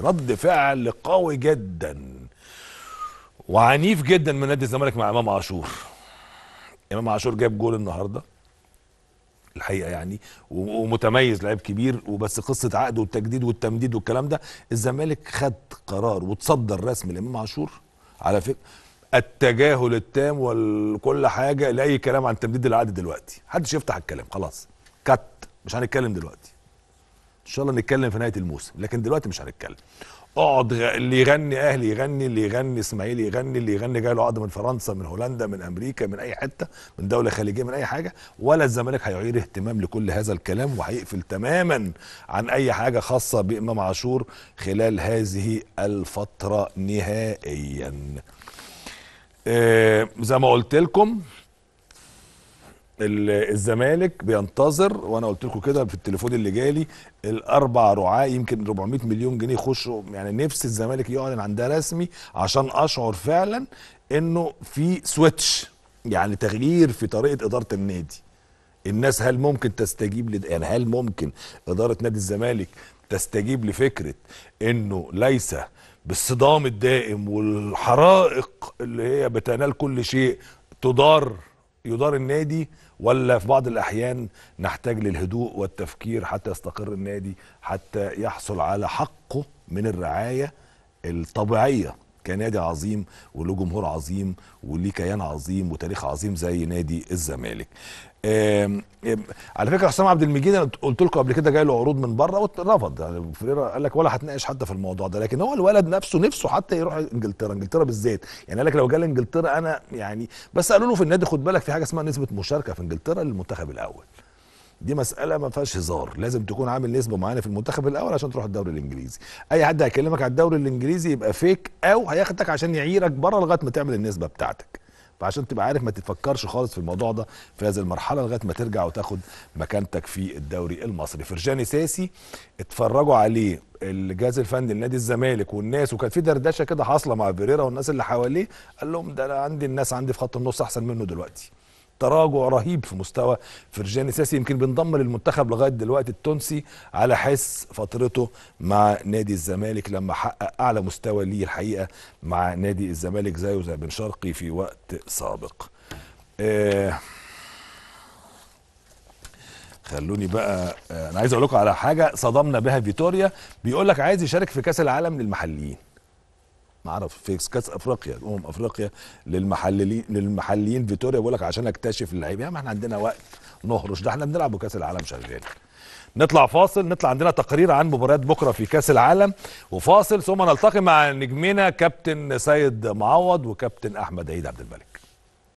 رد فعل قوي جدا وعنيف جدا من نادي الزمالك مع امام عاشور امام عاشور جاب جول النهارده الحقيقه يعني ومتميز لعيب كبير وبس قصه عقد والتجديد والتمديد والكلام ده الزمالك خد قرار وتصدر رسمي لامام عاشور على فكره التجاهل التام وكل حاجه لاي كلام عن تمديد العقد دلوقتي محدش يفتح الكلام خلاص كات مش هنتكلم دلوقتي شاء الله نتكلم في نهايه الموسم لكن دلوقتي مش هنتكلم اقعد اللي يغني اهلي يغني اللي يغني اسماعيلي يغني اللي يغني جاي له عقد من فرنسا من هولندا من امريكا من اي حته من دوله خليجيه من اي حاجه ولا الزمالك هيعير اهتمام لكل هذا الكلام وهيقفل تماما عن اي حاجه خاصه بامام عاشور خلال هذه الفتره نهائيا آه زي ما قلت لكم الزمالك بينتظر وانا قلت لكم كده في التليفون اللي جالي الاربع رعاه يمكن 400 مليون جنيه يخشوا يعني نفس الزمالك يعلن عن ده رسمي عشان اشعر فعلا انه في سويتش يعني تغيير في طريقه اداره النادي الناس هل ممكن تستجيب لد... يعني هل ممكن اداره نادي الزمالك تستجيب لفكره انه ليس بالصدام الدائم والحرائق اللي هي بتنال كل شيء تدار يدار النادي ولا في بعض الأحيان نحتاج للهدوء والتفكير حتى يستقر النادي حتى يحصل على حقه من الرعاية الطبيعية كنادي عظيم وله جمهور عظيم وليه كيان عظيم وتاريخ عظيم زي نادي الزمالك على فكره حسام عبد المجيد انا قلت لكم قبل كده جاي له عروض من بره ورفض يعني فريرا قال لك ولا هتناقش حتى في الموضوع ده لكن هو الولد نفسه نفسه حتى يروح انجلترا انجلترا بالذات يعني قال لك لو جه انجلترا انا يعني بس قالوا له في النادي خد بالك في حاجه اسمها نسبه مشاركه في انجلترا للمنتخب الاول دي مساله ما فيهاش هزار لازم تكون عامل نسبه معينه في المنتخب الاول عشان تروح الدوري الانجليزي اي حد هيكلمك على الدوري الانجليزي يبقى فيك او هياخدك عشان يعيرك بره لغايه ما تعمل النسبه بتاعتك فعشان تبقى عارف ما تتفكرش خالص في الموضوع ده في هذه المرحله لغايه ما ترجع وتاخد مكانتك في الدوري المصري فرجاني ساسي اتفرجوا عليه الجهاز الفني لنادي الزمالك والناس وكان في دردشه كده حاصله مع فيريرا والناس اللي حواليه قال لهم ده انا عندي الناس عندي في خط النص احسن منه دلوقتي تراجع رهيب في مستوى فرجان ساسي يمكن بينضم للمنتخب لغايه دلوقتي التونسي على حس فترته مع نادي الزمالك لما حقق اعلى مستوى ليه الحقيقه مع نادي الزمالك زيه وزي بن شرقي في وقت سابق آه خلوني بقى آه، انا عايز اقول لكم على حاجه صدمنا بها فيتوريا بيقول لك عايز يشارك في كاس العالم للمحليين معرف في كاس افريقيا امم افريقيا للمحللين للمحليين فيتوريا بيقول لك عشان اكتشف اللعيبه يا ما احنا عندنا وقت نهرش ده احنا بنلعب وكاس العالم شغال نطلع فاصل نطلع عندنا تقرير عن مباريات بكره في كاس العالم وفاصل ثم نلتقي مع نجمنا كابتن سيد معوض وكابتن احمد عيد عبد الملك